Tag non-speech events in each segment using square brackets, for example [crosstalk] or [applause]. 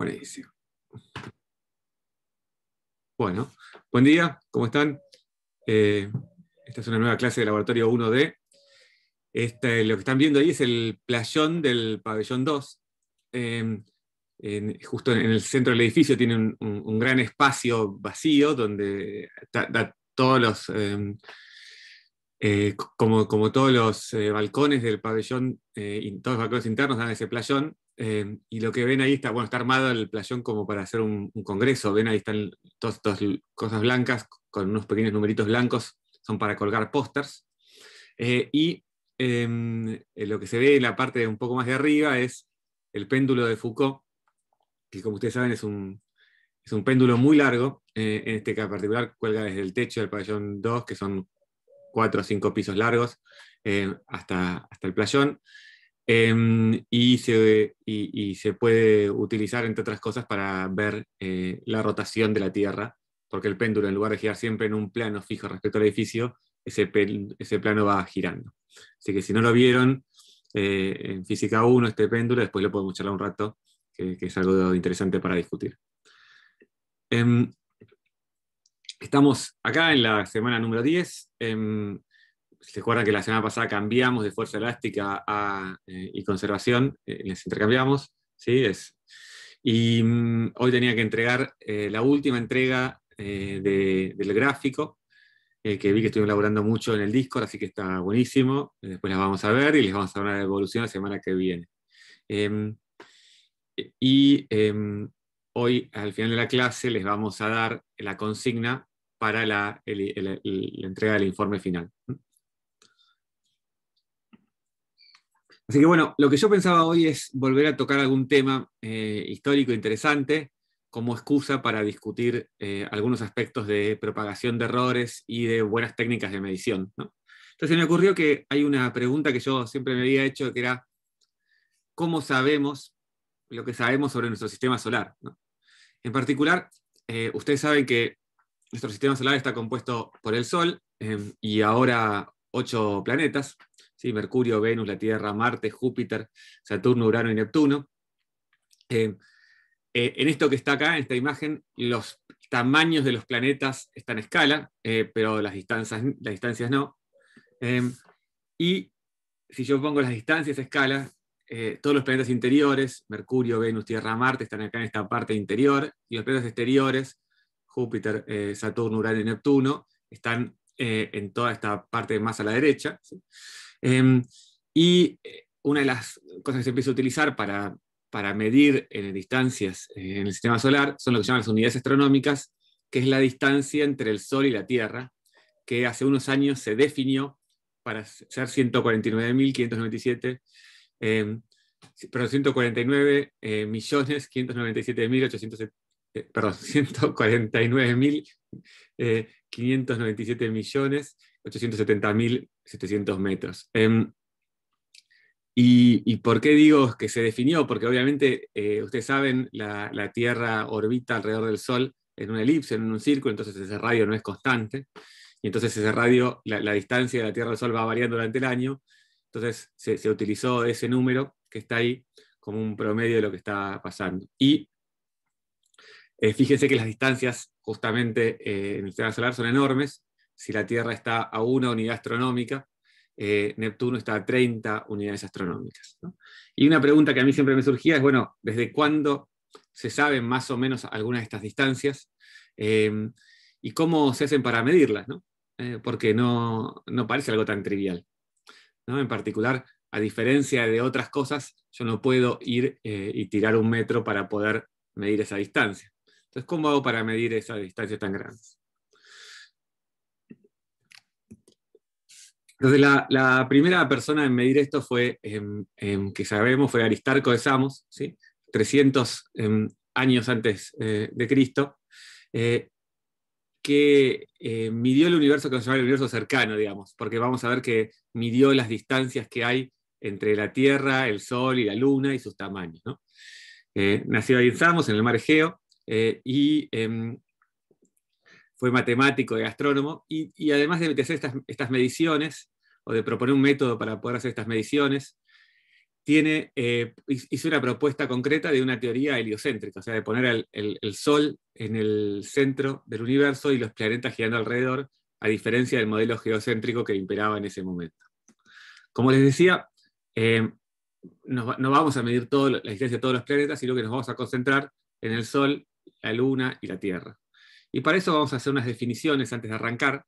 Buenísimo. Bueno, buen día, ¿cómo están? Eh, esta es una nueva clase de Laboratorio 1D. Este, lo que están viendo ahí es el playón del pabellón 2. Em, justo en el centro del edificio tiene un, gran espacio vacío donde todos los, em, eh, como, todos los eh, balcones del pabellón, todos los balcones internos dan ese playón eh, y lo que ven ahí está, bueno, está armado el playón como para hacer un, congreso. Ven ahí están todas cosas blancas con unos pequeños numeritos blancos, son para colgar pósters. Eh, y em, eh, lo que se ve en la parte un poco más de arriba es el péndulo de Foucault, que como ustedes saben es un, péndulo muy largo. en este caso particular cuelga desde el techo del pabellón 2, que son cuatro o cinco pisos largos, hasta el playón. Em, y, se, y, se puede utilizar, entre otras cosas, para ver eh, la rotación de la Tierra, porque el péndulo, en lugar de girar siempre en un plano fijo respecto al edificio, ese, ese plano va girando. Así que si no lo vieron eh, en Física 1, este péndulo, después lo podemos charlar un rato, que, que es algo interesante para discutir. Em, estamos acá en la semana número 10 se acuerdan que la semana pasada cambiamos de fuerza elástica a, eh, y conservación, eh, les intercambiamos, ¿sí? Es, y mm, hoy tenía que entregar eh, la última entrega del gráfico, que vi que estuvimos elaborando mucho en el Discord, así que está buenísimo. Después las vamos a ver y les vamos a hablar de evolución la semana que viene. Em, y em, hoy, al final de la clase, les vamos a dar la consigna para la, entrega del informe final. Así que bueno, lo que yo pensaba hoy es volver a tocar algún tema eh, histórico interesante como excusa para discutir eh, algunos aspectos de propagación de errores y de buenas técnicas de medición. Entonces me ocurrió que hay una pregunta que yo siempre me había hecho, que era, ¿cómo sabemos lo que sabemos sobre nuestro sistema solar? En particular, eh, ustedes saben que nuestro sistema solar está compuesto por el Sol y ahora ocho planetas, Mercurio, Venus, la Tierra, Marte, Júpiter, Saturno, Urano y Neptuno. Eh, eh, en esto que está acá, en esta imagen, los tamaños de los planetas están a escala, eh, pero las distancias, las distancias no. Em, y si yo pongo las distancias a escala, todos los planetas interiores, Mercurio, Venus, Tierra, Marte, están acá en esta parte interior, y los planetas exteriores, Júpiter, Saturno, Urano y Neptuno, están en toda esta parte más a la derecha. Em, eh, y una de las cosas que se empieza a utilizar para, para medir en eh, distancias eh, en el sistema solar son lo que llaman las unidades astronómicas, que es la distancia entre el Sol y la Tierra, que hace unos años se definió para ser 149.597, eh, pero 149 eh, millones 597.800, eh, perdón, 597 [laughs] eh, millones mil 700 metros. Em, y, por qué digo que se definió? Porque obviamente, eh, ustedes saben, la, Tierra orbita alrededor del Sol en una elipse, en un círculo, entonces ese radio no es constante. Y entonces ese radio, la, distancia de la Tierra al Sol va variando durante el año. Entonces se, utilizó ese número que está ahí como un promedio de lo que está pasando. Y eh, fíjense que las distancias justamente eh, en el sistema solar son enormes si la Tierra está a una unidad astronómica, eh, Neptuno está a 30 unidades astronómicas. Y una pregunta que a mí siempre me surgía es, bueno, ¿desde cuándo se saben más o menos algunas de estas distancias? Em, ¿Y cómo se hacen para medirlas? Eh, porque no, parece algo tan trivial. En particular, a diferencia de otras cosas, yo no puedo ir eh, y tirar un metro para poder medir esa distancia. Entonces, ¿cómo hago para medir esa distancia tan grande? Entonces, la, primera persona en medir esto fue, em, em, que sabemos, fue Aristarco de Samos, 300 em, años antes eh, de Cristo, eh, que eh, midió el universo que se llama el universo cercano, digamos, porque vamos a ver que midió las distancias que hay entre la Tierra, el Sol y la Luna y sus tamaños. nació ahí en Samos, en el mar Egeo, y fue matemático y astrónomo, y, además de hacer estas, mediciones, o de proponer un método para poder hacer estas mediciones, tiene, eh, hizo una propuesta concreta de una teoría heliocéntrica, o sea, de poner el, Sol en el centro del universo y los planetas girando alrededor, a diferencia del modelo geocéntrico que imperaba en ese momento. Como les decía, eh, no, vamos a medir la distancia de todos los planetas, sino que nos vamos a concentrar en el Sol, la Luna y la Tierra. Y para eso vamos a hacer unas definiciones antes de arrancar.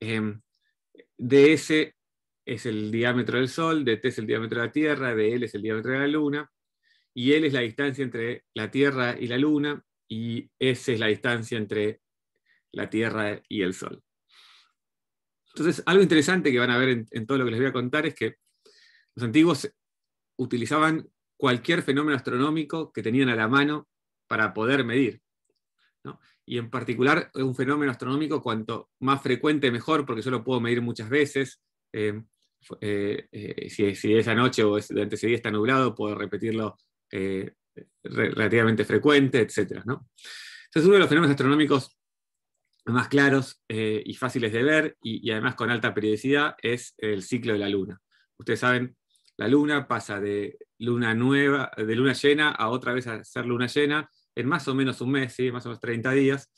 Eh, es el diámetro del Sol, dT es el diámetro de la Tierra, dL es el diámetro de la Luna, y L es la distancia entre la Tierra y la Luna, y S es la distancia entre la Tierra y el Sol. Entonces, algo interesante que van a ver en todo lo que les voy a contar es que los antiguos utilizaban cualquier fenómeno astronómico que tenían a la mano para poder medir. Y en particular, es un fenómeno astronómico cuanto más frecuente mejor, porque yo lo puedo medir muchas veces. Eh, eh, eh, si, es anoche o durante ese día está nublado, puedo repetirlo relativamente frecuente, etc. ¿no? Entonces, uno de los fenómenos astronómicos más claros y fáciles de ver y, además con alta periodicidad es el ciclo de la luna. Ustedes saben, la luna pasa de luna nueva, de luna llena a otra vez a ser luna llena en más o menos un mes, más o menos 30 días,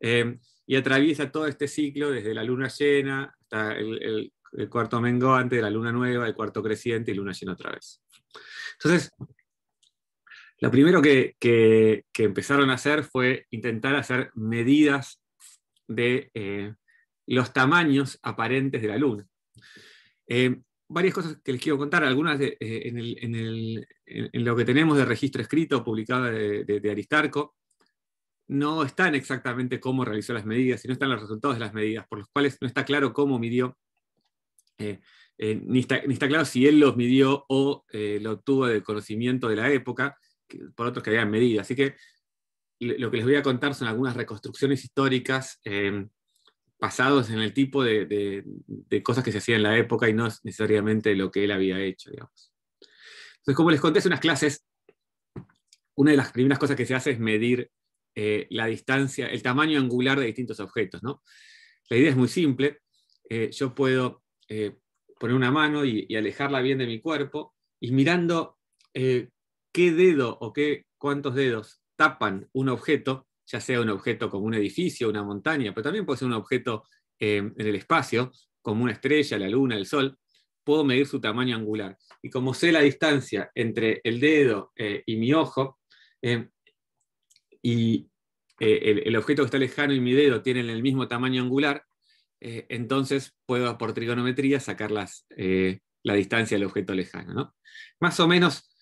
eh, y atraviesa todo este ciclo desde la luna llena hasta el, el, mengo, cuarto menguante, de la luna nueva, el cuarto creciente y luna llena otra vez. Entonces, lo primero que, empezaron a hacer fue intentar hacer medidas de eh, los tamaños aparentes de la luna. Eh, varias cosas que les quiero contar, algunas eh, en, lo que tenemos de registro escrito publicado de, Aristarco, no están exactamente cómo realizó las medidas, sino están los resultados de las medidas, por los cuales no está claro cómo midió, eh, eh, ni, está, claro si él los midió o lo obtuvo de conocimiento de la época, por otros que habían medido. Así que lo que les voy a contar son algunas reconstrucciones históricas basados en el tipo de, cosas que se hacían en la época y no necesariamente lo que él había hecho, digamos. Entonces, como les conté hace unas clases, una de las primeras cosas que se hace es medir eh, la distancia, el tamaño angular de distintos objetos, ¿no? La idea es muy simple. Eh, yo puedo eh, poner una mano y, alejarla bien de mi cuerpo y mirando qué dedo o qué, cuántos dedos tapan un objeto, ya sea un objeto como un edificio, una montaña, pero también puede ser un objeto eh, en el espacio, como una estrella, la luna, el sol, puedo medir su tamaño angular. Y como sé la distancia entre el dedo eh, y mi ojo, eh, y el, objeto que está lejano y mi dedo tienen el mismo tamaño angular, entonces puedo por trigonometría sacar la distancia del objeto lejano. Más o menos,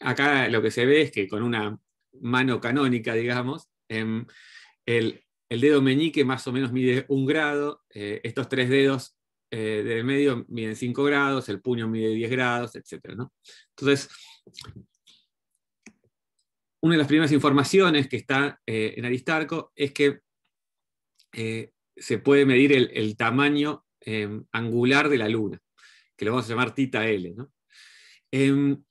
acá lo que se ve es que con una mano canónica, digamos. Em, el, dedo meñique más o menos mide un grado, eh, estos tres dedos eh, del medio miden cinco grados, el puño mide diez grados, etc. Entonces, una de las primeras informaciones que está eh, en Aristarco es que se puede medir el, tamaño em, angular de la Luna, que lo vamos a llamar tita L. ¿no? Em,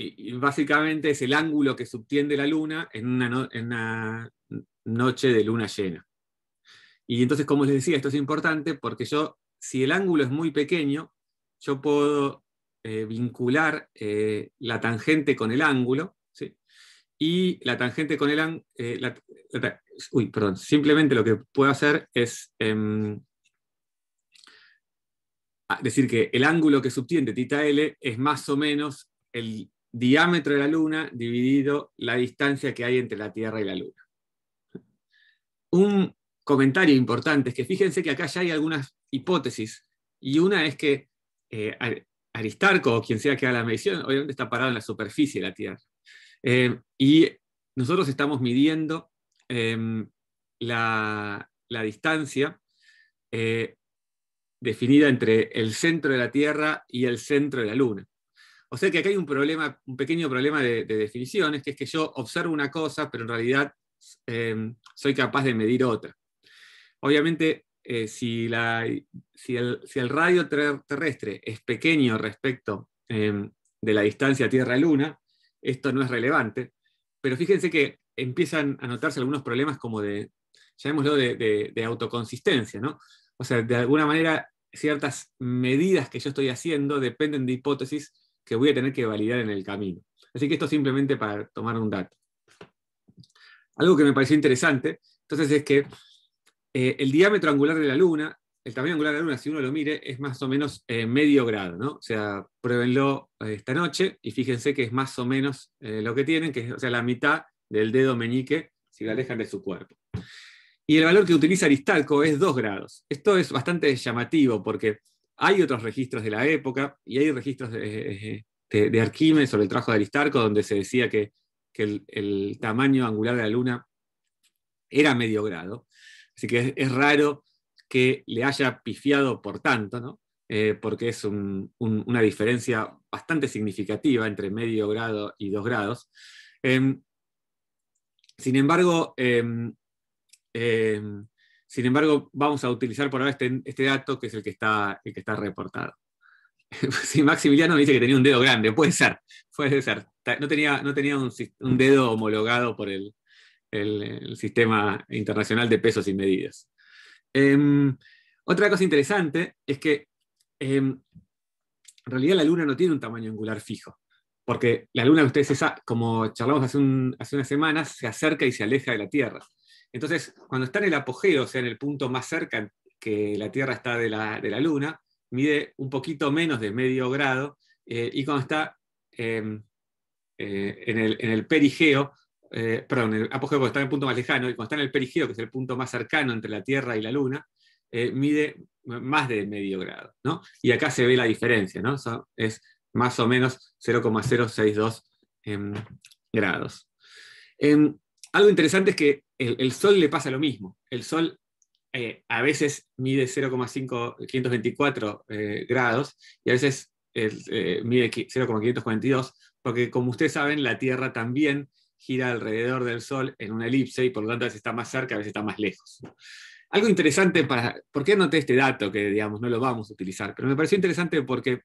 y, básicamente es el ángulo que subtiende la luna en una, noche de luna llena. Y entonces, como les decía, esto es importante porque yo, si el ángulo es muy pequeño, yo puedo eh, vincular eh, la tangente con el ángulo, y la tangente con el ángulo... Eh, uy, perdón, simplemente lo que puedo hacer es em, decir que el ángulo que subtiende tita L es más o menos el, diámetro de la Luna dividido la distancia que hay entre la Tierra y la Luna. Un comentario importante es que fíjense que acá ya hay algunas hipótesis, y una es que eh, Aristarco, o quien sea que haga la medición, obviamente está parado en la superficie de la Tierra. Eh, y nosotros estamos midiendo em, la, distancia eh, definida entre el centro de la Tierra y el centro de la Luna. O sea que acá hay un problema, un pequeño problema de, definición, que es que yo observo una cosa, pero en realidad eh, soy capaz de medir otra. Obviamente, eh, si, el, radio terrestre es pequeño respecto eh, de la distancia Tierra-Luna, esto no es relevante, pero fíjense que empiezan a notarse algunos problemas como de, llamémoslo, de, autoconsistencia, O sea, de alguna manera ciertas medidas que yo estoy haciendo dependen de hipótesis que voy a tener que validar en el camino. Así que esto simplemente para tomar un dato. Algo que me pareció interesante, entonces es que eh, el diámetro angular de la Luna, el tamaño angular de la Luna, si uno lo mire, es más o menos eh, medio grado, ¿no? O sea, pruébenlo eh, esta noche y fíjense que es más o menos lo que tienen, que es sea, la mitad del dedo meñique si la alejan de su cuerpo. Y el valor que utiliza Aristarco es dos grados. Esto es bastante llamativo porque hay otros registros de la época y hay registros de, de, Arquímedes sobre el trabajo de Aristarco, donde se decía que, el, tamaño angular de la Luna era medio grado. Así que es, raro que le haya pifiado por tanto, eh, porque es una diferencia bastante significativa entre medio grado y dos grados. Em, sin embargo, em, em, sin embargo, vamos a utilizar por ahora este, este dato que es el que está, reportado. si [laughs] Maximiliano me dice que tenía un dedo grande, puede ser, puede ser. No tenía, un, dedo homologado por el, sistema internacional de pesos y medidas. Em, otra cosa interesante es que em, en realidad la Luna no tiene un tamaño angular fijo, porque la Luna, ustedes como charlamos hace unas semanas, se acerca y se aleja de la Tierra. Entonces, cuando está en el apogeo, o sea, en el punto más cerca que la Tierra está de la, Luna, mide un poquito menos de medio grado, eh, y cuando está em, eh, en, el, perigeo, eh, perdón, el apogeo porque está en el punto más lejano, y cuando está en el perigeo, que es el punto más cercano entre la Tierra y la Luna, mide más de medio grado, Y acá se ve la diferencia, ¿no? es más o menos 0,062 em, grados. Em, algo interesante es que el, Sol le pasa lo mismo. El Sol eh, a veces mide 0,524 eh, grados y a veces eh, mide 0,542, porque como ustedes saben, la Tierra también gira alrededor del Sol en una elipse y por lo tanto a veces está más cerca, a veces está más lejos. Algo interesante para, ¿por qué anoté este dato que digamos no lo vamos a utilizar? Pero me pareció interesante porque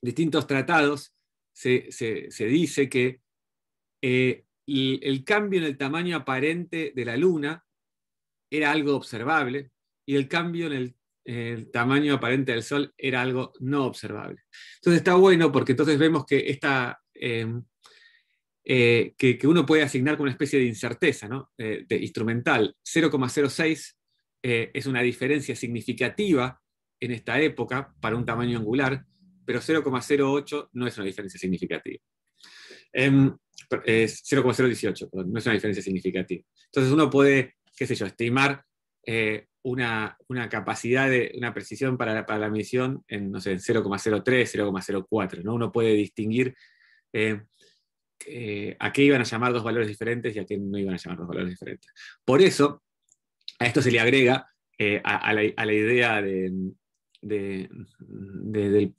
distintos tratados se, dice que el, el cambio en el tamaño aparente de la Luna era algo observable y el cambio en el tamaño aparente del Sol era algo no observable. Entonces está bueno porque entonces vemos que, esta, eh, eh, que, uno puede asignar con una especie de incerteza ¿no? Eh, instrumental. 0,06 es una diferencia significativa en esta época para un tamaño angular, pero 0,08 no es una diferencia significativa. Em, es 0,018, no es una diferencia significativa. Entonces uno puede, qué sé yo, estimar eh, una, capacidad de una precisión para, la misión en, 0,03, 0,04, Uno puede distinguir eh, eh, a qué iban a llamar dos valores diferentes y a qué no iban a llamar dos valores diferentes. Por eso, a esto se le agrega a, la, idea de,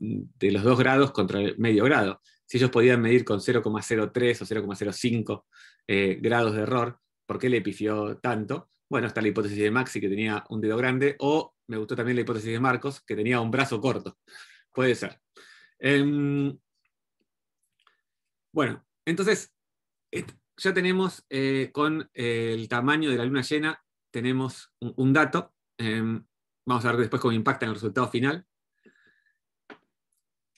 los dos grados contra el medio grado si ellos podían medir con 0,03 o 0,05 eh, grados de error, ¿por qué le pifió tanto? Bueno, está la hipótesis de Maxi, que tenía un dedo grande, o me gustó también la hipótesis de Marcos, que tenía un brazo corto. Puede ser. Em, bueno, entonces, ya tenemos eh, con el tamaño de la luna llena, tenemos un, un dato. Em, vamos a ver después cómo impacta en el resultado final.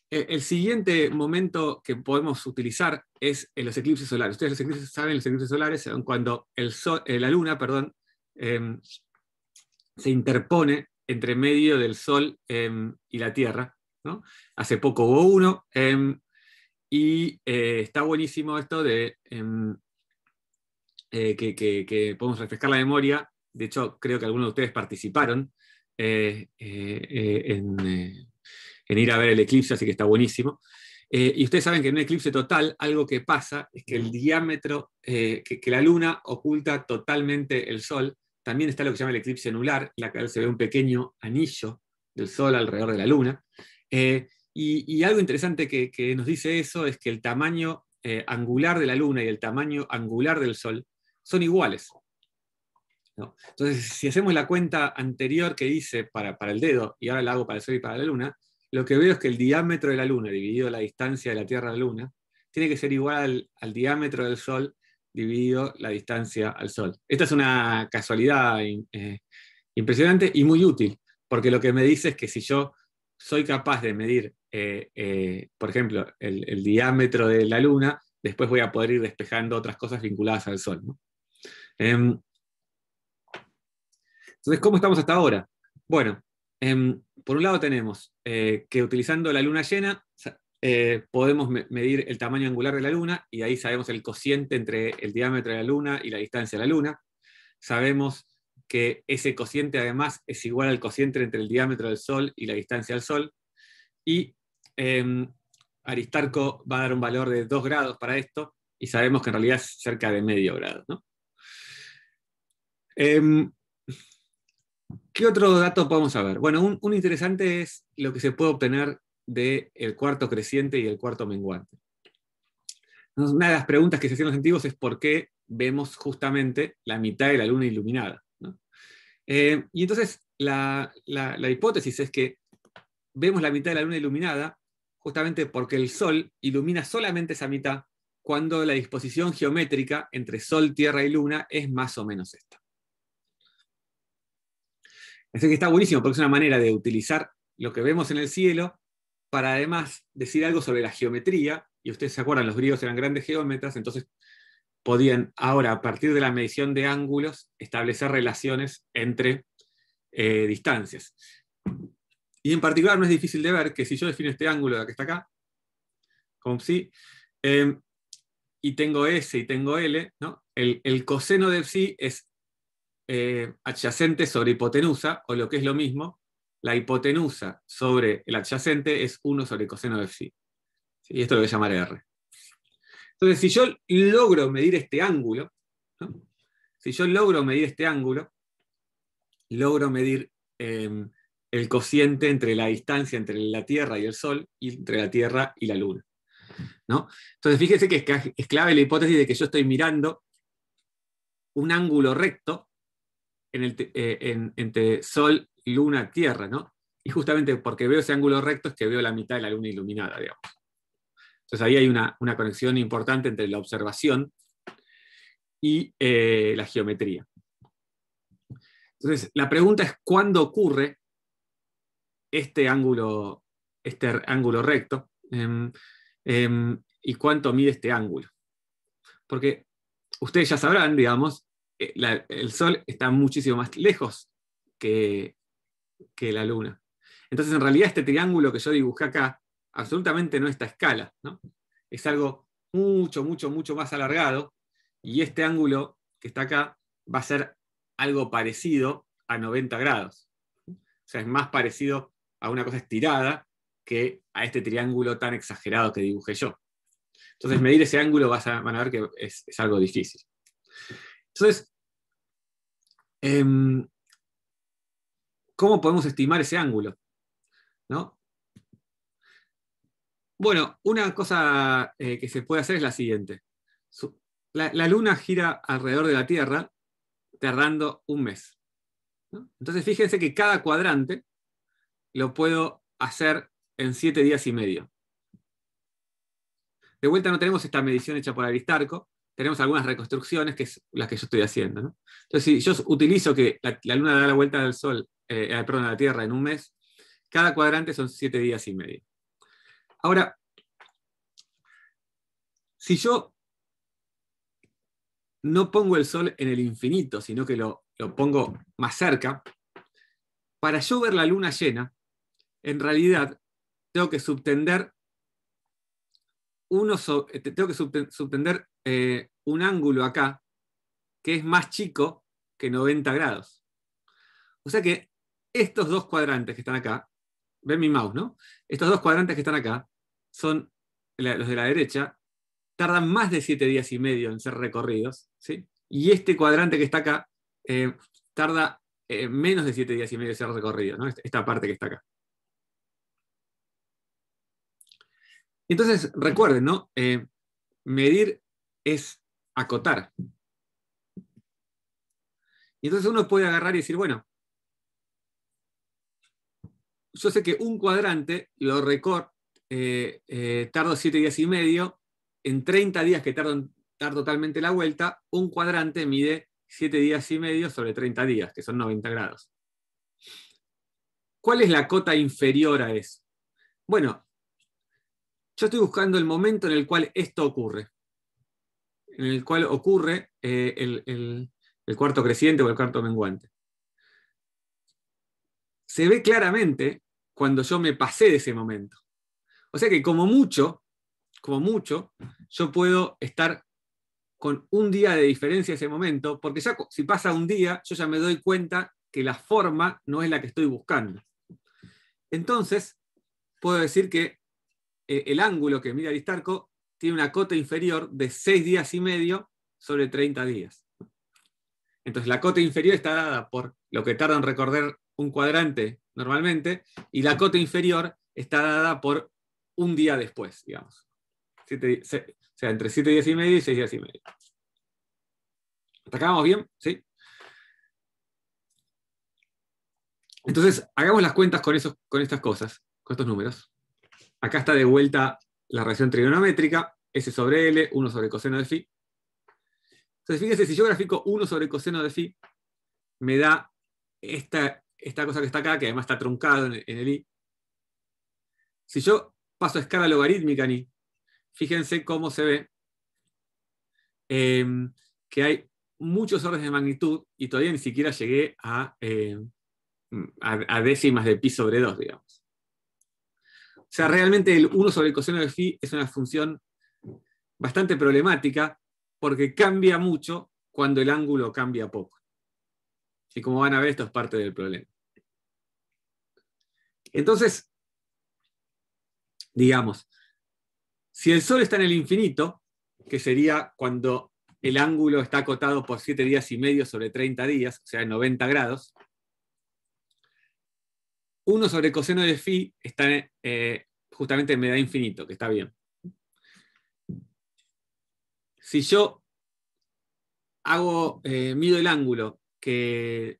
Eh, el siguiente momento que podemos utilizar es en los eclipses solares. Ustedes los eclipses saben, los eclipses solares son cuando eh, la luna em, se interpone entre medio del sol em, y la Tierra. Hace poco hubo uno em, y eh, está buenísimo esto de que, que, podemos refrescar la memoria. De hecho, creo que algunos de ustedes participaron en en ir a ver el eclipse, así que está buenísimo. Eh, y ustedes saben que en un eclipse total, algo que pasa es que el diámetro, eh, que, la luna oculta totalmente el sol, también está lo que se llama el eclipse anular, en la que se ve un pequeño anillo del sol alrededor de la luna. Eh, y, algo interesante que, nos dice eso es que el tamaño angular de la luna y el tamaño angular del sol son iguales. Entonces, si hacemos la cuenta anterior que hice para, para el dedo y ahora la hago para el sol y para la luna, lo que veo es que el diámetro de la Luna, dividido la distancia de la Tierra a la Luna, tiene que ser igual al, diámetro del Sol, dividido la distancia al Sol. Esta es una casualidad eh, impresionante y muy útil, porque lo que me dice es que si yo soy capaz de medir, eh, eh, por ejemplo, el, diámetro de la Luna, después voy a poder ir despejando otras cosas vinculadas al Sol. Em, entonces, ¿cómo estamos hasta ahora? Bueno, em, por un lado tenemos eh, que utilizando la luna llena eh, podemos medir el tamaño angular de la luna y ahí sabemos el cociente entre el diámetro de la luna y la distancia a la luna. Sabemos que ese cociente además es igual al cociente entre el diámetro del Sol y la distancia al Sol. Y em, Aristarco va a dar un valor de 2 grados para esto y sabemos que en realidad es cerca de medio grado. ¿no? Em, ¿Qué otro dato podemos ver? Bueno, un, interesante es lo que se puede obtener del cuarto creciente y el cuarto menguante. una de las preguntas que se hacían los antiguos es por qué vemos justamente la mitad de la luna iluminada. Eh, y entonces la hipótesis es que vemos la mitad de la luna iluminada justamente porque el Sol ilumina solamente esa mitad cuando la disposición geométrica entre Sol, Tierra y Luna es más o menos esta. Así que está buenísimo porque es una manera de utilizar lo que vemos en el cielo para además decir algo sobre la geometría. Y ustedes se acuerdan, los griegos eran grandes geómetras, entonces podían ahora, a partir de la medición de ángulos, establecer relaciones entre eh, distancias. Y en particular no es difícil de ver que si yo defino este ángulo de que está acá, como psi, eh, y tengo S y tengo L, ¿no? el, el coseno de psi es eh, adyacente sobre hipotenusa, o lo que es lo mismo, la hipotenusa sobre el adyacente es 1 sobre coseno de phi. ¿Sí? Y esto lo voy a llamar R. Entonces, si yo logro medir este ángulo, si yo logro medir este ángulo, logro medir em, el cociente entre la distancia entre la Tierra y el Sol y entre la Tierra y la Luna. Entonces, fíjense que es clave la hipótesis de que yo estoy mirando un ángulo recto eh, entre Sol, Luna, Tierra, ¿no? Y justamente porque veo ese ángulo recto es que veo la mitad de la Luna iluminada, digamos. Entonces ahí hay una, conexión importante entre la observación y eh, la geometría. Entonces, la pregunta es cuándo ocurre este ángulo, este ángulo recto em, em, y cuánto mide este ángulo. Porque ustedes ya sabrán, digamos, eh, el Sol está muchísimo más lejos que, la Luna. Entonces, en realidad, este triángulo que yo dibujé acá absolutamente no está a escala. Es algo mucho, mucho, mucho más alargado. Y este ángulo que está acá va a ser algo parecido a 90 grados. O sea, es más parecido a una cosa estirada que a este triángulo tan exagerado que dibujé yo. Entonces, medir ese ángulo vas a, van a ver que es, es algo difícil. Entonces, em, ¿cómo podemos estimar ese ángulo? ¿No? Bueno, una cosa eh, que se puede hacer es la siguiente. La, Luna gira alrededor de la Tierra tardando un mes. Entonces, fíjense que cada cuadrante lo puedo hacer en siete días y medio. De vuelta no tenemos esta medición hecha por Aristarco, tenemos algunas reconstrucciones, que es las que yo estoy haciendo. Entonces, si yo utilizo que la, Luna da la vuelta al Sol, eh, eh a la Tierra en un mes, cada cuadrante son siete días y medio. Ahora, si yo no pongo el Sol en el infinito, sino que lo, lo pongo más cerca, para yo ver la Luna llena, en realidad tengo que subtender eh, tengo que subtender eh, un ángulo acá que es más chico que 90 grados. O sea que estos dos cuadrantes que están acá, ven mi mouse, ¿no? Estos dos cuadrantes que están acá son los de la derecha, tardan más de 7 días y medio en ser recorridos, ¿sí? Y este cuadrante que está acá eh, tarda menos de 7 días y medio en ser recorrido, ¿no? Esta parte que está acá. Entonces, recuerden, ¿no? Eh, medir es acotar. Y entonces uno puede agarrar y decir, bueno, yo sé que un cuadrante lo recorto, eh, eh, tardo 7 días y medio, en 30 días que tardo, tardo totalmente la vuelta, un cuadrante mide siete días y medio sobre 30 días, que son 90 grados. ¿Cuál es la cota inferior a eso? Bueno, yo estoy buscando el momento en el cual esto ocurre, en el cual ocurre eh, el, cuarto creciente o el cuarto menguante. Se ve claramente cuando yo me pasé de ese momento. O sea que como mucho, como mucho, yo puedo estar con un día de diferencia ese momento, porque ya si pasa un día, yo ya me doy cuenta que la forma no es la que estoy buscando. Entonces, puedo decir que eh, el ángulo que mide Aristarco tiene una cota inferior de 6 días y medio sobre 30 días. Entonces la cota inferior está dada por lo que tarda en recorrer un cuadrante normalmente, y la cota inferior está dada por un día después, digamos. o sea, entre 7 días y medio y 6 días y medio. ¿Hasta bien? ¿Sí? Entonces, hagamos las cuentas con, con estas cosas, con estos números. Acá está de vuelta la reacción trigonométrica, S sobre L, 1 sobre coseno de phi. Entonces, fíjense, si yo grafico 1 sobre coseno de phi, me da esta, esta cosa que está acá, que además está truncada en el, i. Si yo paso a escala logarítmica en i, fíjense cómo se ve em, que hay muchos órdenes de magnitud y todavía ni siquiera llegué a, em, a décimas de pi sobre 2, digamos. O sea, realmente el 1 sobre el coseno de phi es una función bastante problemática porque cambia mucho cuando el ángulo cambia poco. Y como van a ver, esto es parte del problema. Entonces, digamos, si el Sol está en el infinito, que sería cuando el ángulo está acotado por 7 días y medio sobre 30 días, o sea, 90 grados, 1 sobre coseno de phi está eh, justamente me da infinito, que está bien. Si yo hago, eh, mido el ángulo que,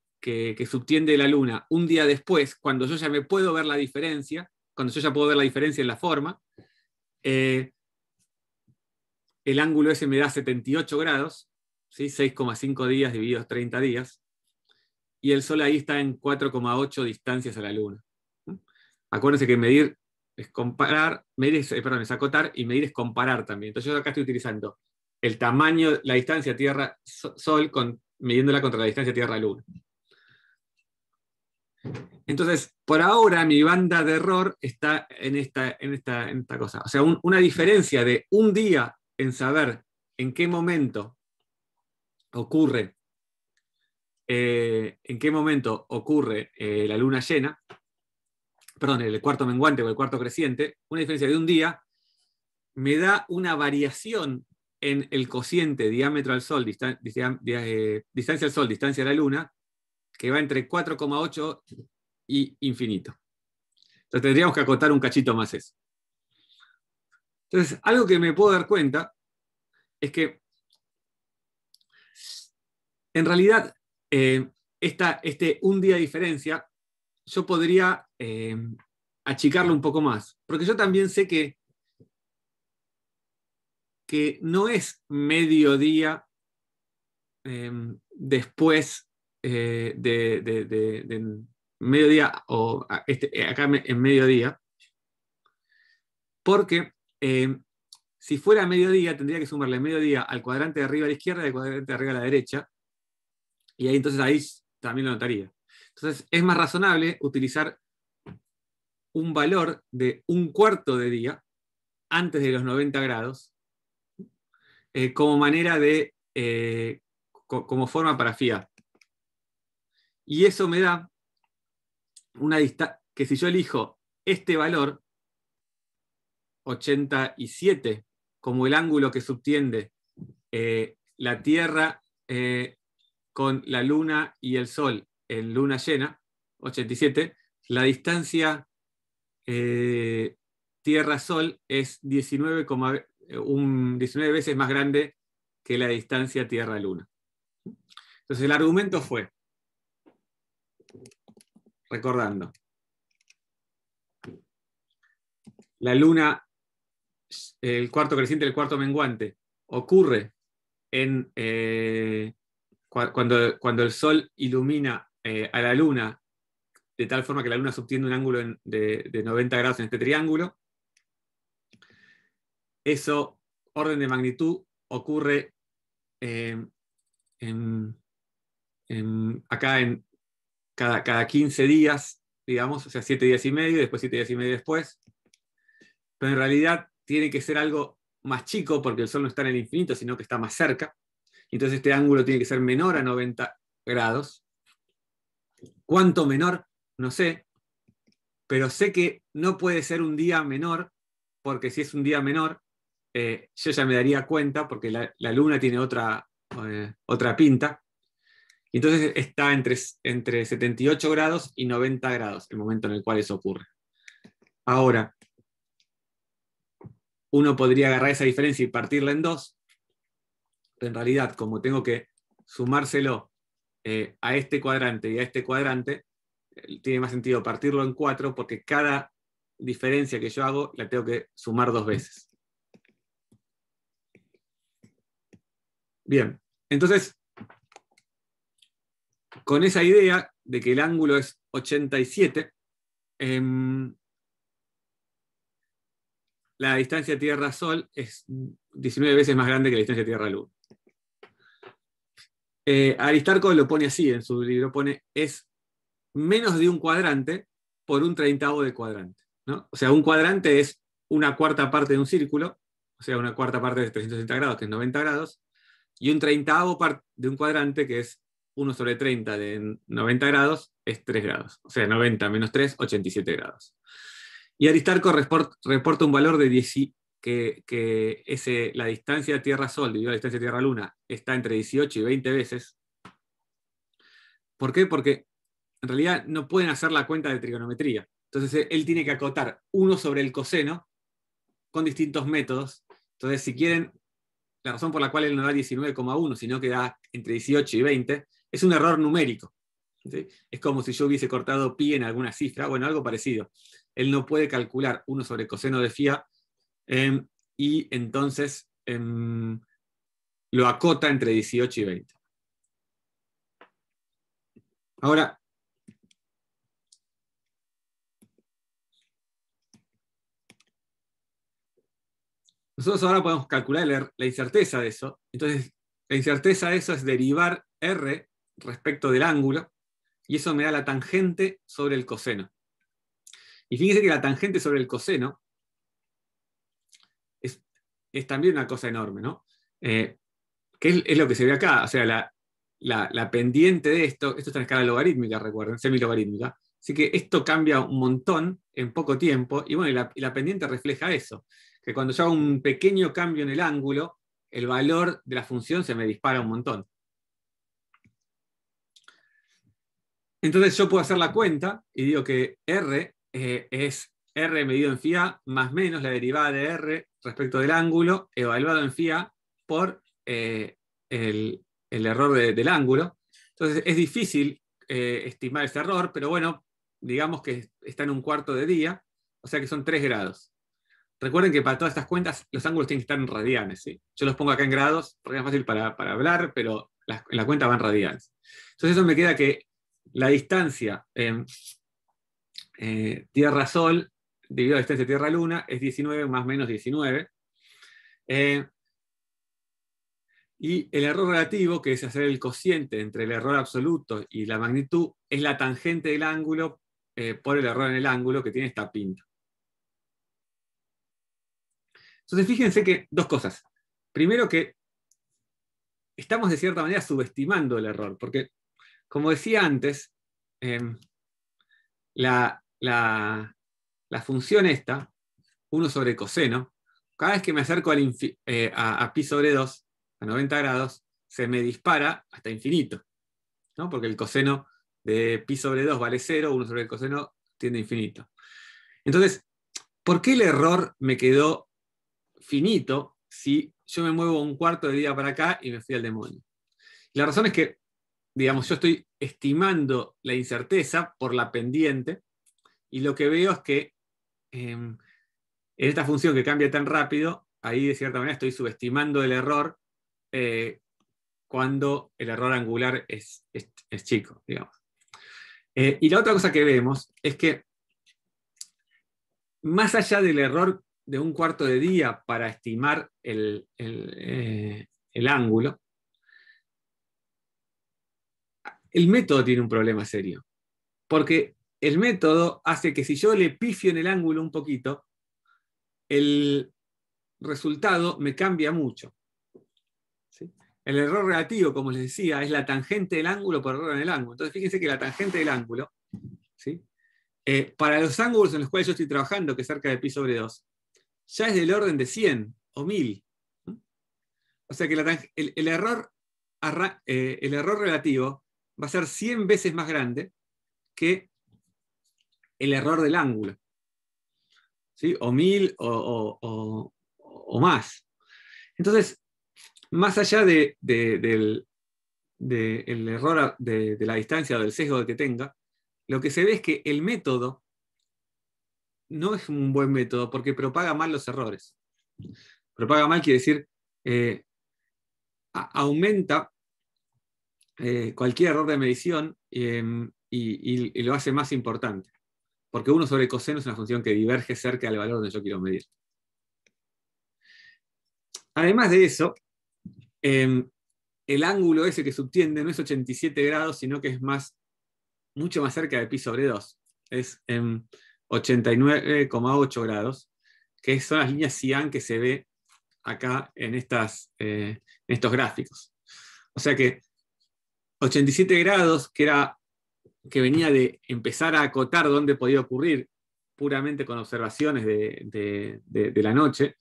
subtiende la luna un día después, cuando yo ya me puedo ver la diferencia, cuando yo ya puedo ver la diferencia en la forma, eh, el ángulo ese me da 78 grados, ¿sí? 6,5 días divididos 30 días, y el Sol ahí está en 4,8 distancias a la Luna. Acuérdense que medir es comparar, medir es, eh, perdón, es acotar y medir es comparar también. Entonces yo acá estoy utilizando el tamaño, la distancia Tierra-Sol con, midiéndola contra la distancia Tierra-Luna. Entonces, por ahora mi banda de error está en esta, en esta, esta cosa. O sea, una diferencia de un día en saber en qué momento ocurre eh, en qué momento ocurre eh, la luna llena, perdón, el cuarto menguante o el cuarto creciente, una diferencia de un día me da una variación en el cociente diámetro al Sol, eh, distancia al Sol, distancia a la Luna, que va entre 4,8 y infinito. Entonces tendríamos que acotar un cachito más eso. Entonces, algo que me puedo dar cuenta es que en realidad eh, esta, este un día de diferencia, yo podría eh, achicarlo un poco más, porque yo también sé que, que no es mediodía eh, después de, de, mediodía o este, acá en mediodía, porque si fuera mediodía, tendría que sumarle mediodía al cuadrante de arriba a la izquierda y al cuadrante de arriba a la derecha, y ahí entonces ahí también lo notaría. Entonces es más razonable utilizar un valor de un cuarto de día antes de los 90 grados eh, como manera de, eh, como forma para fiar. Y eso me da una distancia, que si yo elijo este valor, 87, como el ángulo que subtiende eh, la Tierra con la Luna y el Sol en luna llena, 87, la distancia eh, Tierra-Sol es 19, 19 eh, veces más grande que la distancia Tierra-Luna. Entonces el argumento fue, recordando, la luna, el cuarto creciente, el cuarto menguante, ocurre en eh, cuando, el sol ilumina eh, a la luna de tal forma que la luna subtiende un ángulo de, 90 grados en este triángulo, eso, orden de magnitud, ocurre em, acá en cada, cada, 15 días, digamos, o sea, 7 días y medio, después 7 días y medio después. Pero en realidad tiene que ser algo más chico porque el Sol no está en el infinito, sino que está más cerca. Entonces este ángulo tiene que ser menor a 90 grados. ¿Cuánto menor? No sé, pero sé que no puede ser un día menor, porque si es un día menor, eh, yo ya me daría cuenta, porque la, luna tiene otra, eh, otra pinta. Entonces está entre, entre 78 grados y 90 grados, el momento en el cual eso ocurre. Ahora, uno podría agarrar esa diferencia y partirla en dos, en realidad, como tengo que sumárselo eh, a este cuadrante y a este cuadrante, eh, tiene más sentido partirlo en cuatro porque cada diferencia que yo hago la tengo que sumar dos veces. Bien, entonces, con esa idea de que el ángulo es 87, em, la distancia Tierra-Sol es 19 veces más grande que la distancia Tierra-Luna. Eh, Aristarco lo pone así en su libro, pone es menos de un cuadrante por un treintavo de cuadrante. ¿no? O sea, un cuadrante es una cuarta parte de un círculo, o sea, una cuarta parte de 360 grados, que es 90 grados, y un treintavo de un cuadrante, que es 1 sobre 30 de 90 grados, es 3 grados. O sea, 90 menos 3, 87 grados. Y Aristarco reporta un valor de que, ese, la distancia Tierra-Sol dividida la distancia Tierra-Luna está entre 18 y 20 veces. ¿Por qué? Porque en realidad no pueden hacer la cuenta de trigonometría. Entonces eh, él tiene que acotar uno sobre el coseno con distintos métodos. Entonces, si quieren, la razón por la cual él no da 19,1, sino que da entre 18 y 20, es un error numérico. Es como si yo hubiese cortado pi en alguna cifra, bueno, algo parecido. Él no puede calcular 1 sobre coseno de fia Em, y entonces em, lo acota entre 18 y 20. Ahora, nosotros ahora podemos calcular la incerteza de eso. Entonces, la incerteza de eso es derivar R respecto del ángulo, y eso me da la tangente sobre el coseno. Y fíjense que la tangente sobre el coseno es también una cosa enorme, ¿no? Eh, que es, lo que se ve acá, o sea, la, pendiente de esto, esto está en escala logarítmica, recuerden, semilogarítmica, así que esto cambia un montón en poco tiempo, y bueno, la, pendiente refleja eso, que cuando yo hago un pequeño cambio en el ángulo, el valor de la función se me dispara un montón. Entonces yo puedo hacer la cuenta y digo que R eh, es R medido en FIA más menos la derivada de R respecto del ángulo evaluado en FIA por eh, el, error del ángulo. Entonces es difícil eh, estimar ese error, pero bueno, digamos que está en un cuarto de día, o sea que son 3 grados. Recuerden que para todas estas cuentas los ángulos tienen que estar en radianes. Yo los pongo acá en grados porque es fácil para, hablar, pero la, la cuenta va en radianes. Entonces eso me queda que la distancia eh, Tierra-Sol dividido la distancia Tierra-Luna es 19 más menos 19. Eh, y el error relativo, que es hacer el cociente entre el error absoluto y la magnitud, es la tangente del ángulo eh, por el error en el ángulo que tiene esta pinta. Entonces fíjense que dos cosas. Primero que estamos de cierta manera subestimando el error, porque como decía antes, em, la, la función esta, 1 sobre coseno, cada vez que me acerco eh, a, pi sobre 2, a 90 grados, se me dispara hasta infinito. ¿no? Porque el coseno de pi sobre 2 vale 0, 1 sobre el coseno tiende a infinito. Entonces, ¿por qué el error me quedó finito si yo me muevo un cuarto de día para acá y me fui al demonio? la razón es que, digamos, yo estoy estimando la incerteza por la pendiente y lo que veo es que Em, en esta función que cambia tan rápido, ahí de cierta manera estoy subestimando el error eh, cuando el error angular es, chico, eh, y la otra cosa que vemos es que más allá del error de un cuarto de día para estimar el eh, ángulo, el método tiene un problema serio, porque el método hace que si yo le pifio en el ángulo un poquito, el resultado me cambia mucho. El error relativo, como les decía, es la tangente del ángulo por error en el ángulo. Entonces, fíjense que la tangente del ángulo, ¿sí? Eh, para los ángulos en los cuales yo estoy trabajando, que es cerca de pi sobre 2, ya es del orden de 100 o 1000. O sea que el, error eh, el error relativo va a ser 100 veces más grande que el error del ángulo. ¿Sí? O mil o, más. Entonces, más allá del, error de, la distancia o del sesgo que tenga, lo que se ve es que el método no es un buen método porque propaga mal los errores. Propaga mal quiere decir eh, aumenta eh, cualquier error de medición em, y, lo hace más importante porque 1 sobre coseno es una función que diverge cerca del valor donde yo quiero medir. Además de eso, em, el ángulo ese que subtiende no es 87 grados, sino que es más, mucho más cerca de pi sobre 2. Es em, en 89,8 grados, que son las líneas cian que se ve acá en, estas, eh, en estos gráficos. O sea que 87 grados, que era que venía de empezar a acotar dónde podía ocurrir puramente con observaciones de, la noche,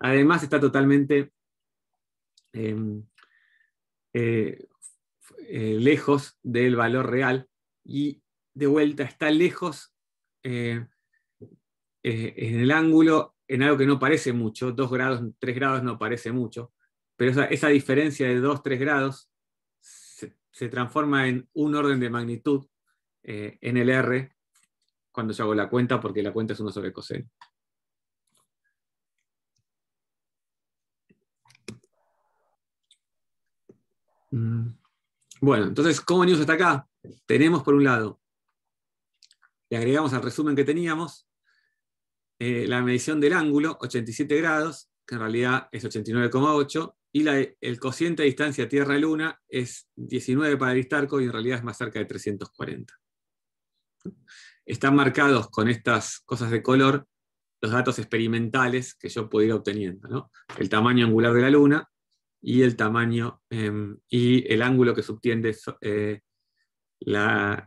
además está totalmente em, eh, eh, lejos del valor real y de vuelta está lejos eh, en el ángulo, en algo que no parece mucho, dos grados, 3 grados no parece mucho, pero esa, diferencia de 2, 3 grados se transforma en un orden de magnitud en eh, el R, cuando yo hago la cuenta, porque la cuenta es 1 sobre coseno. Bueno, entonces, ¿cómo News hasta acá? Tenemos por un lado, le agregamos al resumen que teníamos, eh, la medición del ángulo, 87 grados, que en realidad es 89,8, y la, el cociente de distancia Tierra-Luna es 19 para Aristarco y en realidad es más cerca de 340. Están marcados con estas cosas de color los datos experimentales que yo puedo ir obteniendo. ¿no? El tamaño angular de la Luna y el tamaño em, y el ángulo que subtiende eh, eh, la,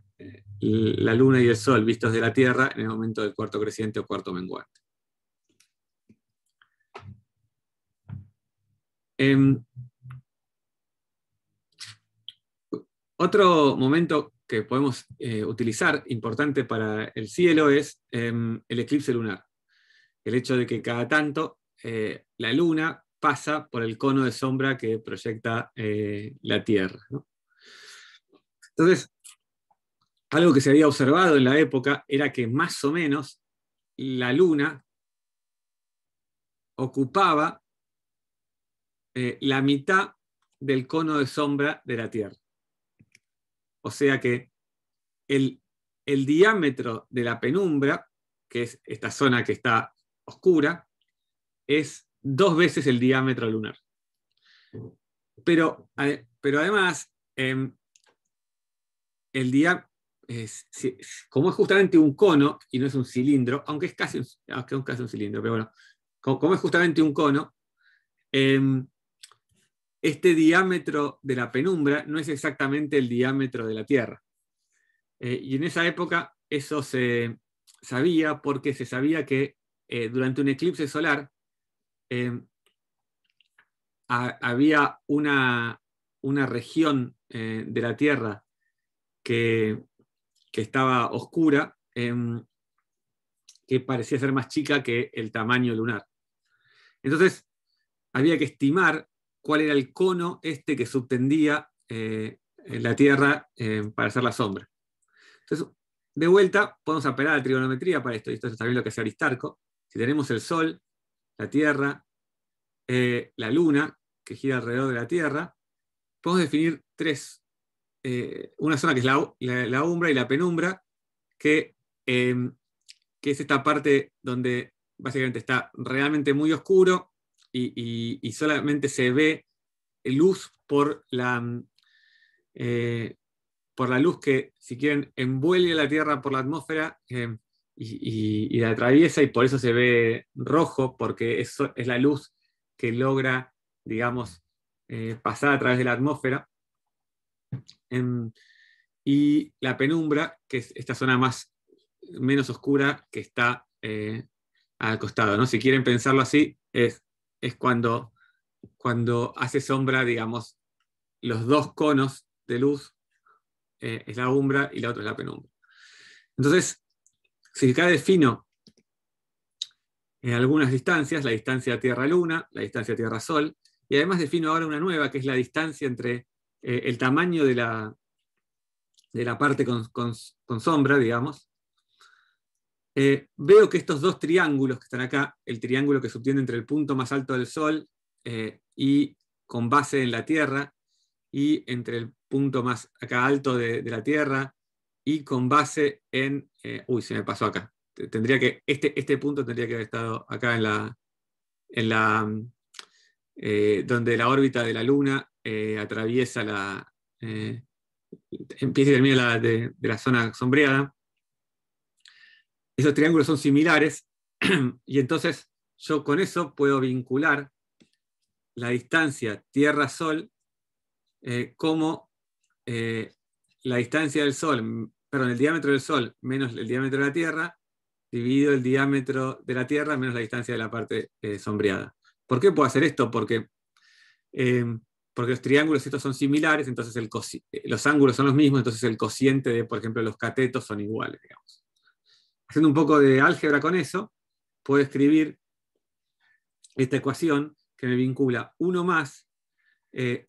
Luna y el Sol vistos de la Tierra en el momento del cuarto creciente o cuarto menguante. Em, otro momento que podemos eh, utilizar importante para el cielo es em, el eclipse lunar. El hecho de que cada tanto eh, la luna pasa por el cono de sombra que proyecta eh, la Tierra. Entonces, algo que se había observado en la época era que más o menos la luna ocupaba la mitad del cono de sombra de la Tierra. O sea que el, diámetro de la penumbra, que es esta zona que está oscura, es dos veces el diámetro lunar. Pero, pero además, em, el día, como es justamente un cono y no es un cilindro, aunque es casi un, aunque un cilindro, pero bueno, como, es justamente un cono, em, este diámetro de la penumbra no es exactamente el diámetro de la Tierra. Eh, y en esa época eso se sabía porque se sabía que eh, durante un eclipse solar eh, había una, región de la Tierra que, que estaba oscura, em, que parecía ser más chica que el tamaño lunar. Entonces, había que estimar cuál era el cono este que subtendía eh, la Tierra eh, para hacer la sombra. Entonces, de vuelta, podemos apelar a trigonometría para esto, y esto es también lo que hace Aristarco. Si tenemos el Sol, la Tierra, eh, la Luna, que gira alrededor de la Tierra, podemos definir tres. una zona que es la, umbra y la penumbra, que, que es esta parte donde básicamente está realmente muy oscuro, y, solamente se ve luz por la, mm, eh, por la luz que, si quieren, envuelve la Tierra por la atmósfera eh, y, la atraviesa y por eso se ve rojo, porque eso es la luz que logra, digamos, eh, pasar a través de la atmósfera. Em, y la penumbra, que es esta zona más, menos oscura que está al costado. ¿no? Si quieren pensarlo así, es es cuando, cuando hace sombra, digamos, los dos conos de luz, eh, es la umbra y la otra es la penumbra. Entonces, si acá defino en algunas distancias, la distancia Tierra-Luna, la distancia Tierra-Sol, y además defino ahora una nueva, que es la distancia entre eh, el tamaño de la, de la parte con sombra, digamos, eh, veo que estos dos triángulos que están acá, el triángulo que obtiene entre el punto más alto del Sol eh, y con base en la Tierra, y entre el punto más acá alto de, la Tierra y con base en... Eh, uy, se me pasó acá. Tendría que, este, este punto tendría que haber estado acá en la... En la donde la órbita de la Luna atraviesa la... empieza y termina de la zona sombreada esos triángulos son similares [clears throat] y entonces yo con eso puedo vincular la distancia Tierra-Sol eh, como eh, la distancia del Sol, perdón, el diámetro del Sol menos el diámetro de la Tierra, dividido el diámetro de la Tierra menos la distancia de la parte eh, sombreada. ¿Por qué puedo hacer esto? Porque, porque los triángulos estos son similares, entonces el los ángulos son los mismos, entonces el cociente de, por ejemplo, los catetos son iguales, digamos haciendo un poco de álgebra con eso, puedo escribir esta ecuación que me vincula uno más eh,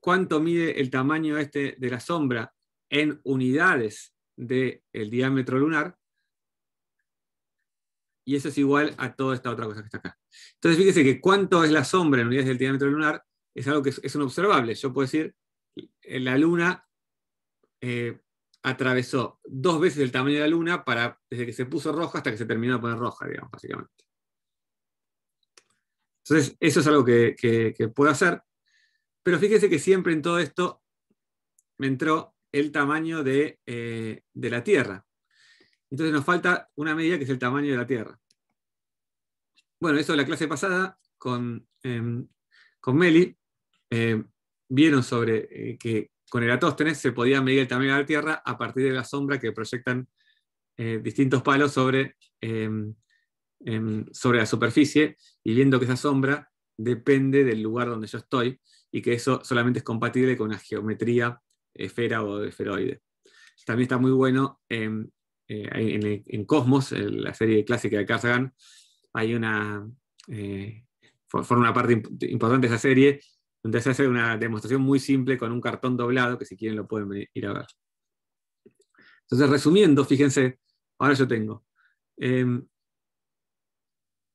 cuánto mide el tamaño este de la sombra en unidades del diámetro lunar. Y eso es igual a toda esta otra cosa que está acá. Entonces fíjese que cuánto es la sombra en unidades del diámetro lunar es algo que es, un observable. Yo puedo decir, eh, la luna eh, atravesó dos veces el tamaño de la Luna para, desde que se puso roja hasta que se terminó de poner roja, digamos, básicamente. Entonces, eso es algo que, puedo hacer. Pero fíjese que siempre en todo esto me entró el tamaño eh, de, la Tierra. Entonces nos falta una medida que es el tamaño de la Tierra. Bueno, eso de la clase pasada con, em, con Meli, eh, vieron sobre eh, que con Eratóstenes se podía medir el tamaño de la Tierra a partir de la sombra que proyectan eh, distintos palos sobre, em, em, sobre la superficie y viendo que esa sombra depende del lugar donde yo estoy y que eso solamente es compatible con una geometría esfera o esferoide. También está muy bueno em, eh, en, Cosmos, en la serie clásica de Carl hay una, eh, forma una parte importante de esa serie, se hace una demostración muy simple con un cartón doblado, que si quieren lo pueden ir a ver. Entonces, resumiendo, fíjense, ahora yo tengo em,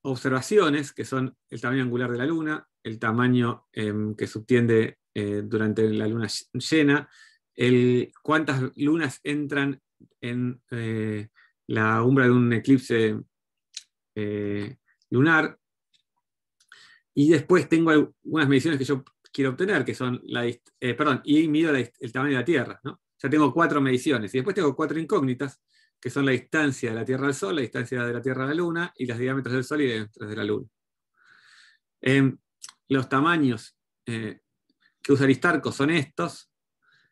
observaciones, que son el tamaño angular de la luna, el tamaño em, que subtiende eh, durante la luna llena, el, cuántas lunas entran en eh, la umbra de un eclipse eh, lunar, y después tengo algunas mediciones que yo quiero obtener, que son la, eh, perdón, y mido el tamaño de la Tierra, ¿no? Ya tengo cuatro mediciones y después tengo cuatro incógnitas, que son la distancia de la Tierra al Sol, la distancia de la Tierra a la Luna y los diámetros del Sol y de la Luna. Em, los tamaños eh, que usa Aristarco son estos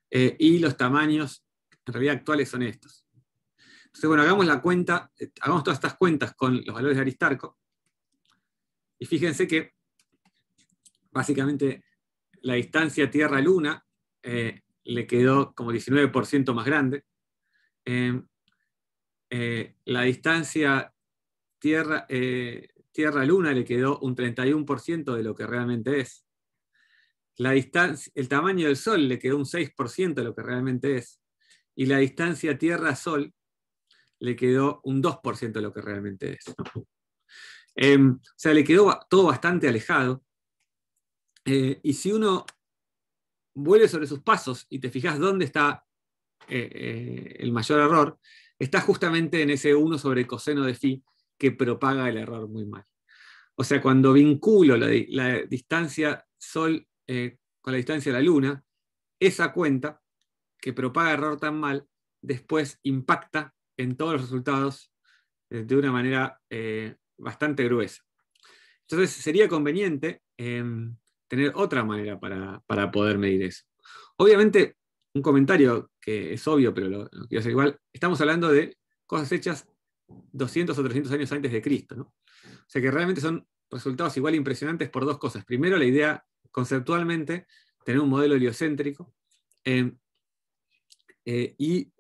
eh, y los tamaños en realidad actuales son estos. Entonces, bueno, hagamos la cuenta, hagamos todas estas cuentas con los valores de Aristarco. Y fíjense que básicamente la distancia Tierra-Luna eh, le quedó como 19% más grande. Em, eh, la distancia eh, Tierra-Luna le quedó un 31% de lo que realmente es. La distancia, el tamaño del Sol le quedó un 6% de lo que realmente es. Y la distancia Tierra-Sol le quedó un 2% de lo que realmente es. Em, o sea, le quedó todo bastante alejado. Eh, y si uno vuelve sobre sus pasos y te fijas dónde está eh, eh, el mayor error, está justamente en ese 1 sobre coseno de phi que propaga el error muy mal. O sea, cuando vinculo la, distancia Sol con la distancia de la Luna, esa cuenta que propaga error tan mal, después impacta en todos los resultados de una manera bastante gruesa. Entonces, sería conveniente em, tener otra manera para, poder medir eso. Obviamente, un comentario que es obvio, pero lo, quiero hacer igual, estamos hablando de cosas hechas 200 o 300 años antes de Cristo. ¿no? O sea que realmente son resultados igual impresionantes por dos cosas. Primero, la idea conceptualmente, tener un modelo heliocéntrico eh, eh, y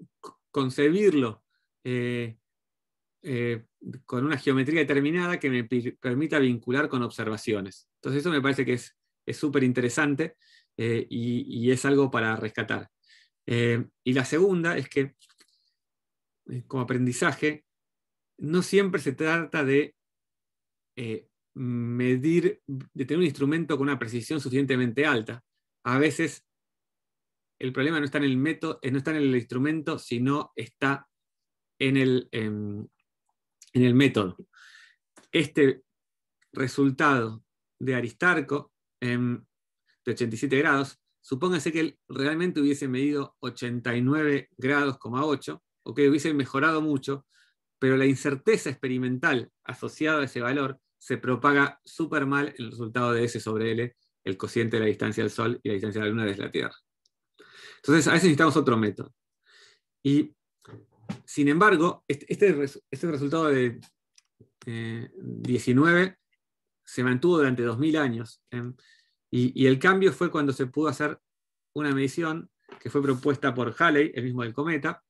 concebirlo eh, con una geometría determinada que me permita vincular con observaciones. Entonces eso me parece que es es súper interesante eh, y, es algo para rescatar. Eh, y la segunda es que, eh, como aprendizaje, no siempre se trata de medir, de tener un instrumento con una precisión suficientemente alta. A veces el problema no está en el método, no está en el instrumento, sino está en em, en el método. Este resultado de Aristarco Em, de 87 grados, supóngase que él realmente hubiese medido 89 grados, 8, o que hubiese mejorado mucho, pero la incerteza experimental asociada a ese valor se propaga súper mal el resultado de S sobre L, el cociente de la distancia del Sol y la distancia de la Luna desde la Tierra. Entonces, a veces necesitamos otro método. Y, sin embargo, este, este, este resultado de 19 eh, se mantuvo durante 2000 años. Em, y, el cambio fue cuando se pudo hacer una medición que fue propuesta por Halley, el mismo del cometa,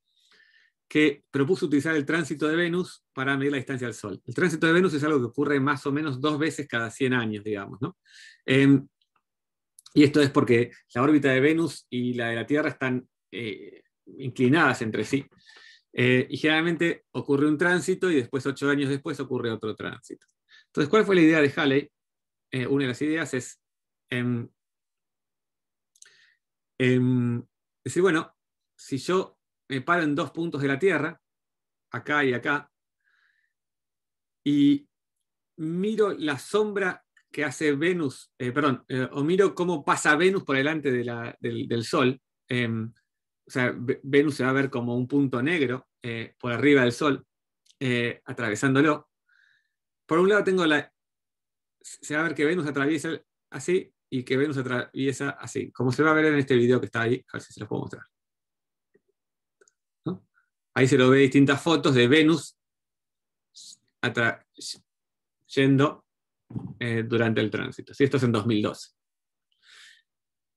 que propuso utilizar el tránsito de Venus para medir la distancia al Sol. El tránsito de Venus es algo que ocurre más o menos dos veces cada 100 años, digamos. ¿no? Em, y esto es porque la órbita de Venus y la de la Tierra están eh, inclinadas entre sí. Eh, y generalmente ocurre un tránsito y después, ocho años después, ocurre otro tránsito. Entonces, ¿cuál fue la idea de Halley? Eh, una de las ideas es Em, em, si decir, bueno, si yo me paro en dos puntos de la Tierra, acá y acá, y miro la sombra que hace Venus, eh, perdón, eh, o miro cómo pasa Venus por delante del, Sol, em, o sea, Venus se va a ver como un punto negro eh, por arriba del Sol, atravesándolo. Por un lado tengo la, se va a ver que Venus atraviesa así, y que Venus atraviesa así, como se va a ver en este video que está ahí, a ver si se los puedo mostrar. Ahí se lo ve distintas fotos de Venus yendo eh, durante el tránsito. Esto es en 2012.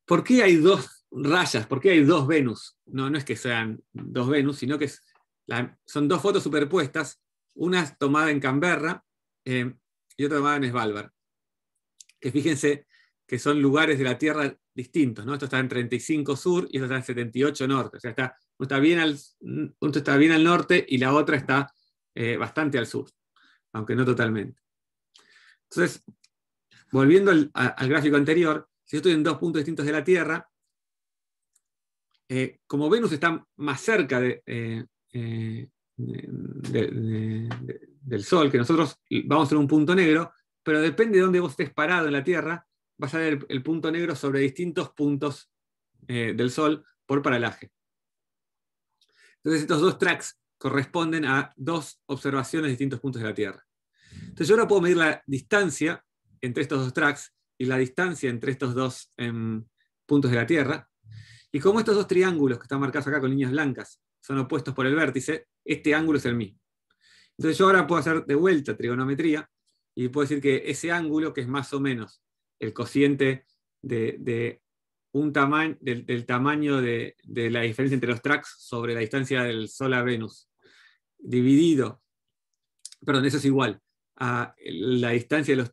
¿Por qué hay dos rayas? ¿Por qué hay dos Venus? No, no es que sean dos Venus, sino que son dos fotos superpuestas, una tomada en Canberra eh, y otra tomada en Svalbard. Que fíjense que son lugares de la Tierra distintos, ¿no? Esto está en 35 sur y esto está en 78 norte, o sea, está, uno, está bien al, está bien al norte y la otra está eh, bastante al sur, aunque no totalmente. Entonces, volviendo al, gráfico anterior, si yo estoy en dos puntos distintos de la Tierra, eh, como Venus está más cerca de, eh, del Sol, que nosotros vamos a un punto negro, pero depende de dónde vos estés parado en la Tierra, va a salir el, punto negro sobre distintos puntos eh, del Sol por paralaje. Entonces estos dos tracks corresponden a dos observaciones de distintos puntos de la Tierra. Entonces yo ahora puedo medir la distancia entre estos dos tracks y la distancia entre estos dos em, puntos de la Tierra. Y como estos dos triángulos que están marcados acá con líneas blancas son opuestos por el vértice, este ángulo es el mismo. Entonces yo ahora puedo hacer de vuelta trigonometría y puedo decir que ese ángulo, que es más o menos el cociente de, un del, tamaño de, la diferencia entre los tracks sobre la distancia del Sol a Venus, dividido, perdón, eso es igual a la distancia de,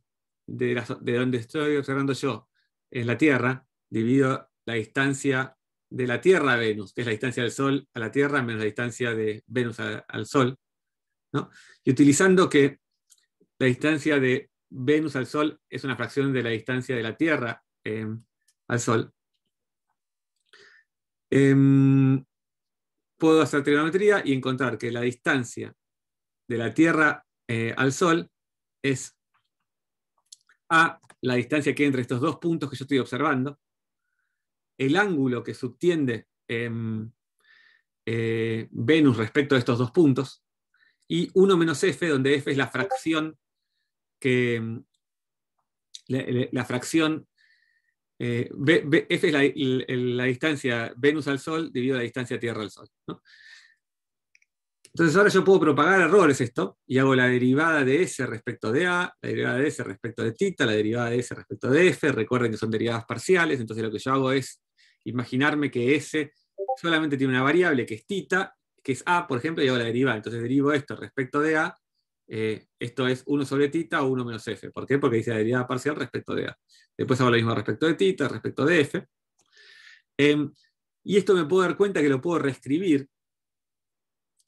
de donde estoy observando yo en la Tierra, dividido la distancia de la Tierra a Venus, que es la distancia del Sol a la Tierra menos la distancia de Venus al Sol, y utilizando que la distancia de Venus al Sol es una fracción de la distancia de la Tierra em, al Sol. Em, puedo hacer trigonometría y encontrar que la distancia de la Tierra eh, al Sol es A, la distancia que hay entre estos dos puntos que yo estoy observando, el ángulo que subtiende em, eh, Venus respecto a estos dos puntos, y 1 menos f, donde f es la fracción que mm, la, fracción eh, F es la, distancia Venus al Sol dividido la distancia Tierra al Sol. Entonces ahora yo puedo propagar errores esto y hago la derivada de S respecto de A, la derivada de S respecto de tita, la derivada de S respecto de F, recuerden que son derivadas parciales, entonces lo que yo hago es imaginarme que S solamente tiene una variable que es tita, que es A, por ejemplo, y hago la derivada, entonces derivo esto respecto de A eh, esto es 1 sobre tita o 1 menos f. ¿Por qué? Porque dice la derivada parcial respecto de a. Después hago lo mismo respecto de tita, respecto de f. Em, y esto me puedo dar cuenta que lo puedo reescribir,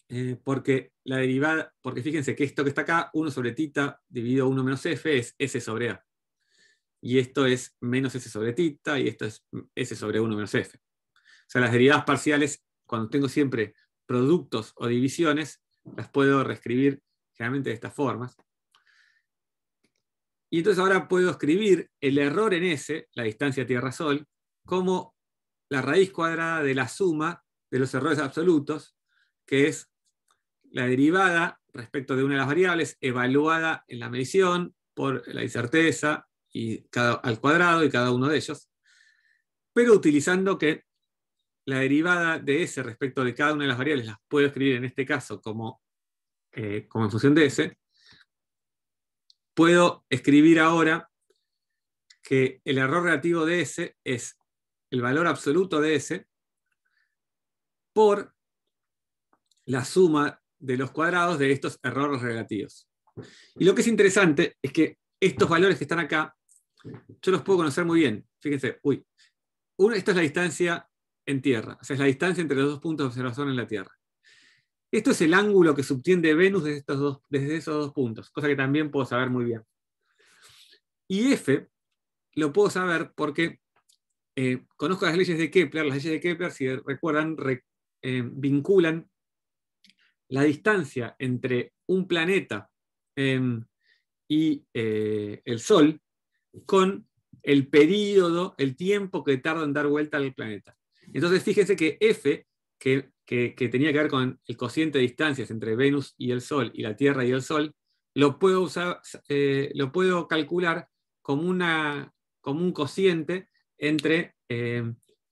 eh, porque la derivada, porque fíjense que esto que está acá, 1 sobre tita dividido 1 menos f es s sobre a. Y esto es menos s sobre tita, y esto es s sobre 1 menos f. O sea, las derivadas parciales, cuando tengo siempre productos o divisiones, las puedo reescribir generalmente de estas formas. Y entonces ahora puedo escribir el error en S, la distancia Tierra-Sol, como la raíz cuadrada de la suma de los errores absolutos, que es la derivada respecto de una de las variables evaluada en la medición por la incerteza y cada, al cuadrado y cada uno de ellos, pero utilizando que la derivada de S respecto de cada una de las variables las puedo escribir en este caso como eh, como en función de S, puedo escribir ahora que el error relativo de S es el valor absoluto de S por la suma de los cuadrados de estos errores relativos. Y lo que es interesante es que estos valores que están acá, yo los puedo conocer muy bien. Fíjense, uy, uno, esta es la distancia en tierra, o sea, es la distancia entre los dos puntos de observación en la Tierra. Esto es el ángulo que subtiende Venus desde, estos dos, desde esos dos puntos, cosa que también puedo saber muy bien. Y F lo puedo saber porque eh, conozco las leyes de Kepler. Las leyes de Kepler, si recuerdan, eh, vinculan la distancia entre un planeta em, y eh, el Sol con el periodo, el tiempo que tarda en dar vuelta al planeta. Entonces, fíjense que F, que que, tenía que ver con el cociente de distancias entre Venus y el Sol y la Tierra y el Sol, lo puedo, usar, eh, lo puedo calcular como, una, como un cociente entre eh,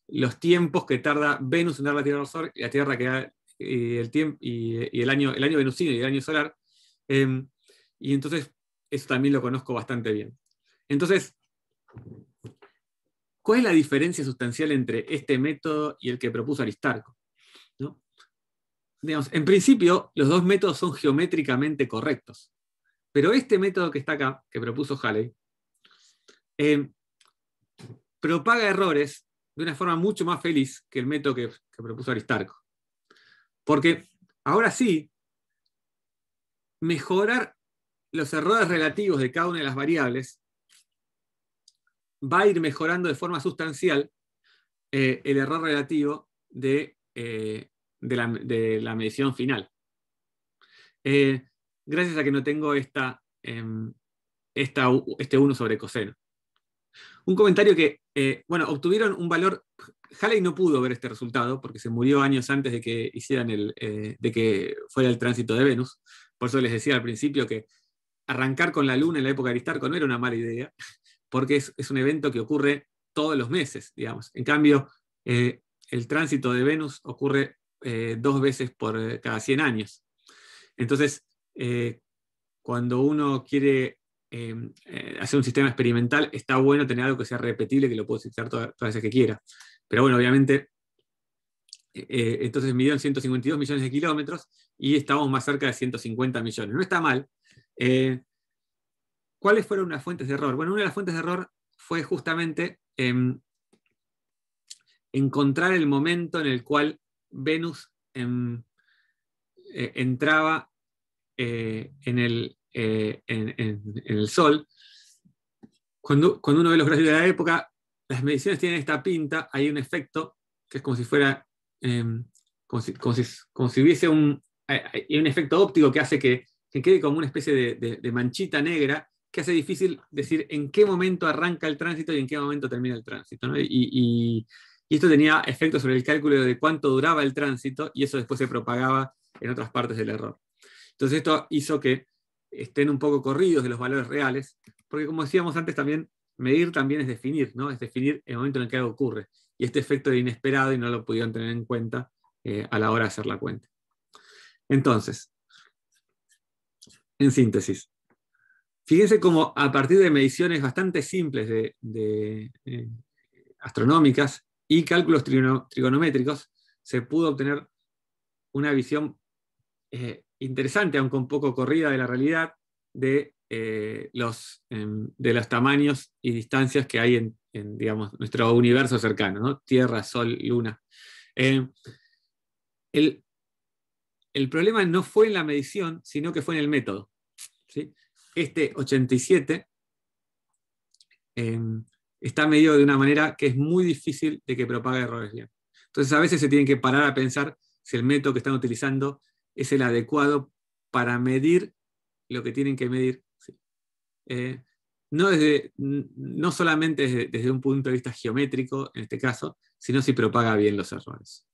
los tiempos que tarda Venus en dar la Tierra al Sol y la Tierra que da, el, tiempo, y, el, año, el año venusino y el año solar. Eh, y entonces eso también lo conozco bastante bien. Entonces, ¿cuál es la diferencia sustancial entre este método y el que propuso Aristarco? en principio los dos métodos son geométricamente correctos, pero este método que está acá, que propuso Halley, eh, propaga errores de una forma mucho más feliz que el método que, propuso Aristarco. Porque ahora sí, mejorar los errores relativos de cada una de las variables va a ir mejorando de forma sustancial eh, el error relativo de eh, de la, medición final. Eh, gracias a que no tengo esta, em, este 1 sobre coseno. Un comentario que, eh, bueno, obtuvieron un valor, Halley no pudo ver este resultado porque se murió años antes de que hicieran el, eh, de que fuera el tránsito de Venus, por eso les decía al principio que arrancar con la Luna en la época de Aristarco no era una mala idea, porque es, es un evento que ocurre todos los meses, digamos. En cambio, el tránsito de Venus ocurre eh, dos veces por eh, cada 100 años. Entonces, eh, cuando uno quiere em, hacer un sistema experimental, está bueno tener algo que sea repetible, que lo pueda utilizar todas, las veces que quiera. Pero bueno, obviamente, entonces midieron 152 millones de kilómetros y estábamos más cerca de 150 millones. No está mal. ¿Cuáles fueron las fuentes de error? Bueno, una de las fuentes de error fue justamente em, encontrar el momento en el cual Venus eh, entraba eh, eh, en, el, Sol, cuando, cuando uno ve los gráficos de la época, las mediciones tienen esta pinta, hay un efecto que es como si fuera, hubiese un, efecto óptico que hace que, quede como una especie de, manchita negra que hace difícil decir en qué momento arranca el tránsito y en qué momento termina el tránsito. y, y esto tenía efecto sobre el cálculo de cuánto duraba el tránsito y eso después se propagaba en otras partes del error. Entonces esto hizo que estén un poco corridos de los valores reales, porque como decíamos antes también, medir también es definir, ¿no? es definir el momento en el que algo ocurre. Y este efecto era inesperado y no lo pudieron tener en cuenta eh, a la hora de hacer la cuenta. Entonces, en síntesis, fíjense cómo a partir de mediciones bastante simples de, eh, astronómicas, y cálculos trigonométricos, se pudo obtener una visión eh, interesante, aunque un poco corrida de la realidad, de, eh, los, em, de los tamaños y distancias que hay en, digamos, nuestro universo cercano, ¿no? Tierra, Sol, Luna. Eh, el, problema no fue en la medición, sino que fue en el método. ¿sí? Este 87 está medido de una manera que es muy difícil de que propague errores bien. Entonces a veces se tienen que parar a pensar si el método que están utilizando es el adecuado para medir lo que tienen que medir. Eh, no, no solamente desde, un punto de vista geométrico, en este caso, sino si propaga bien los errores.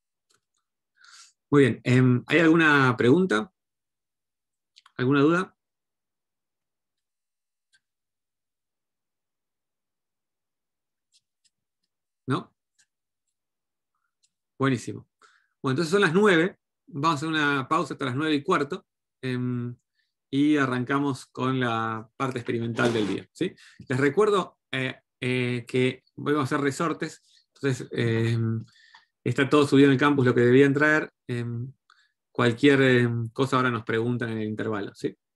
Muy bien, em, ¿hay alguna pregunta? ¿Alguna duda? Buenísimo. Bueno, entonces son las 9. Vamos a hacer una pausa hasta las 9 y cuarto. Em, y arrancamos con la parte experimental del día. ¿sí? Les recuerdo eh, eh, que hoy vamos a hacer resortes. Entonces, em, está todo subido en el campus lo que debían traer. Em, cualquier cosa ahora nos preguntan en el intervalo. ¿sí?